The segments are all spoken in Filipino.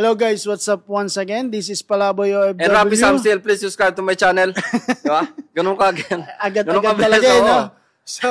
Hello guys, what's up once again? This is Palaboy OFW. And Rapi Samsiel, please subscribe to my channel. diba? Ganun ka again. Agad-agad agad talaga eh, no? So,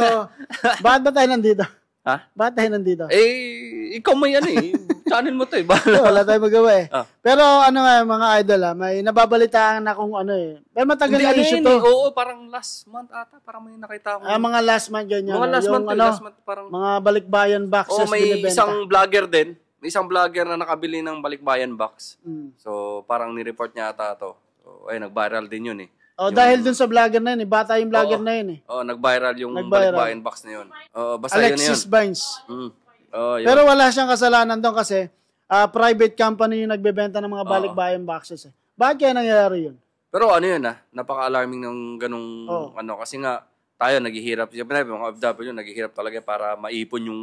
bakit ba tayo nandito? Ha? Bakit tayo nandito? Eh, ikaw may ano eh. channel mo to eh. Bahala. wala tayong magawa eh. Ah. Pero ano nga mga idol ha, ah, may nababalitaan na kung ano eh. Pero matagal na issue eh, to. Eh, oo, parang last month ata. Parang may nakita ko. Ah, mga last month ganyan. Mga no? last Yung, month, eh, ano, last month parang. Mga balikbayan boxes. Oo, oh, may binibenta. isang vlogger din may isang vlogger na nakabili ng balikbayan box. Mm. So, parang ni-report niya ata to. So, ay, nag-viral din yun eh. Oh, yung, dahil dun sa vlogger na yun eh. Bata yung vlogger oo, na yun eh. Oh, nag-viral yung nag balikbayan box na yun. Oh, basta Alexis yun yun. Alexis Vines. Mm. Oh, yun. Pero wala siyang kasalanan doon kasi uh, private company yung nagbebenta ng mga balikbayan boxes eh. Bakit kaya nangyayari yun? Pero ano yun ah, napaka-alarming ng ganong oh. ano kasi nga tayo naghihirap. Siyempre, mga OFW naghihirap talaga para maipon yung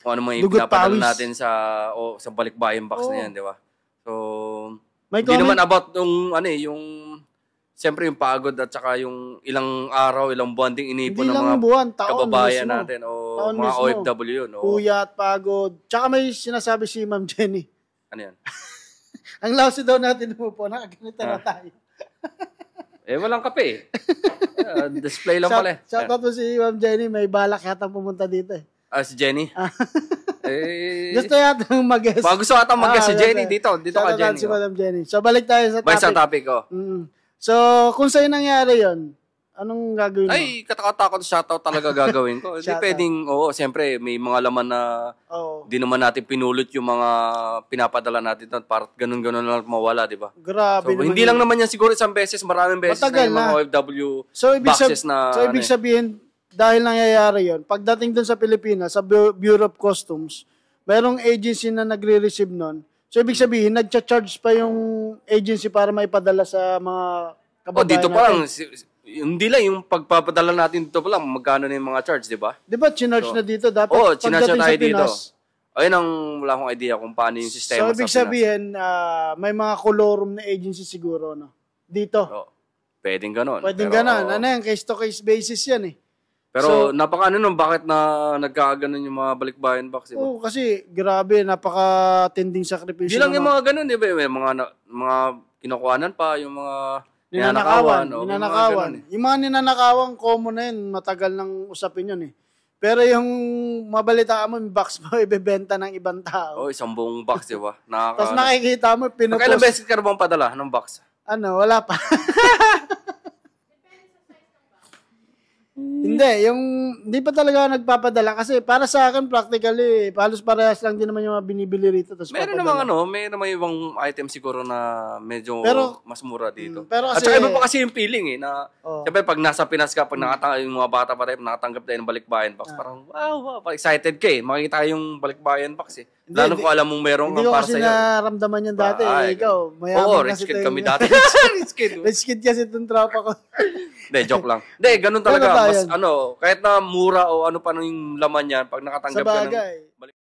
o ano mga Lugot natin sa o sa balikbayan box Oo. na yan, di ba? So, May hindi naman about yung ano eh, yung Siyempre yung pagod at saka yung ilang araw, ilang buwan ding Hindi ng mga buwan, kababayan mismo. natin o Taon mga mismo. OFW no? Kuya at pagod. Tsaka may sinasabi si Ma'am Jenny. ano yan? Ang lousy daw natin po po, nakaganito na Ah. tayo. Eh, walang kape eh. Ah, display lang pala eh. Shout, out po si Ma'am Jenny, may balak yata pumunta dito eh. Ah, si Jenny? Ah. eh, Gusto yata mag-guess. Bago gusto ata mag-guess ah, si Jenny. Dito, dito ka, Jenny. Si oh. Madam Jenny. So, balik tayo sa topic. Balik sa topic, oh. Mm. So, kung sa'yo nangyari yon anong gagawin mo? Ay, katakot katakatakot shoutout talaga gagawin ko. Hindi pwedeng, oo, siyempre, may mga laman na hindi oh. naman natin pinulot yung mga pinapadala natin doon. Parang ganun-ganun lang mawala, di ba? Grabe so, Hindi yun. lang naman yan siguro isang beses, maraming beses Matagal na yung mga OFW so, boxes sab- na... So, ibig ano eh. sabihin, ano, dahil nangyayari yon pagdating dun sa Pilipinas, sa Bureau of Customs, mayroong agency na nagre-receive nun. So, ibig sabihin, nagcha-charge pa yung agency para maipadala sa mga kababayan oh, dito pa lang, hindi lang yung pagpapadala natin dito pa lang, magkano na yung mga charge, di ba? Di ba, chinarge so, na dito? Dapat oh, pagdating sa Pinas, dito. Ayun ang wala akong idea kung paano yung sistema so, sa ibig sabihin, uh, may mga colorum na agency siguro, no? Dito. Oh, pwedeng ganon. Pwedeng Pero, ganon. Oh. Ano yan? Case-to-case basis yan eh. Pero so, napaka ano nun, bakit na nagkaganon yung mga balikbayan box, diba? Oo, oh, kasi grabe, napaka tending sacrifice. Di lang yung mga ganun, di ba? May mga, na, mga kinukuhanan pa, yung mga ninanakawan. Ninanakawan. O, ninanakawan. Mga ganun, eh. Yung mga ninanakawan, common na yun. Matagal nang usapin yun eh. Pero yung mabalita mo, yung box mo, ibebenta ng ibang tao. Oh, isang buong box, di ba? Nakaka- Tapos nakikita mo, pinupost. Kailan beses ka na bang padala ng box? Ano, wala pa. Hmm. Hindi, yung hindi pa talaga nagpapadala kasi para sa akin practically halos parehas lang din naman yung mga binibili rito tapos Meron namang ano, may namang ibang item siguro na medyo pero, mas mura dito. Hmm, pero kasi, At saka iba pa kasi yung feeling eh na oh. syempre pag nasa Pinas ka, pag hmm. nakatang yung mga bata pa tayo, nakatanggap tayo ng balikbayan box, ah. parang wow, wow, excited ka eh. Makikita yung balikbayan box eh. Hindi, Lalo ko alam mong meron ka para sa iyo. Hindi ko kasi nararamdaman yan dati. Eh, ah, eh, ikaw, mayaman Oo, rich kid kami dati. rich kid. rich kid kasi itong tropa ko. Hindi, joke lang. Hindi, ganun talaga. Mas, ano, kahit na mura o ano pa yung laman yan, pag nakatanggap ka ng...